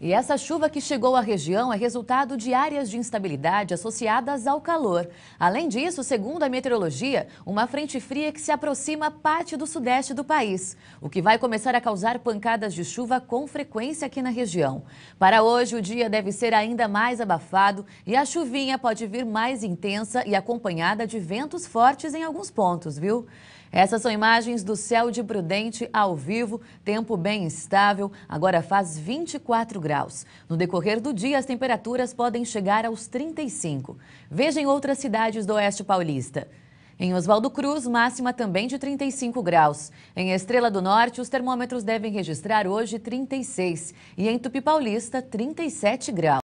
E essa chuva que chegou à região é resultado de áreas de instabilidade associadas ao calor. Além disso, segundo a meteorologia, uma frente fria que se aproxima parte do sudeste do país, o que vai começar a causar pancadas de chuva com frequência aqui na região. Para hoje, o dia deve ser ainda mais abafado e a chuvinha pode vir mais intensa e acompanhada de ventos fortes em alguns pontos, viu? Essas são imagens do céu de Prudente ao vivo, tempo bem estável, agora faz 24 graus graus. No decorrer do dia, as temperaturas podem chegar aos 35. Veja em outras cidades do Oeste Paulista. Em Oswaldo Cruz, máxima também de 35 graus. Em Estrela do Norte, os termômetros devem registrar hoje 36 e em Tupi Paulista, 37 graus.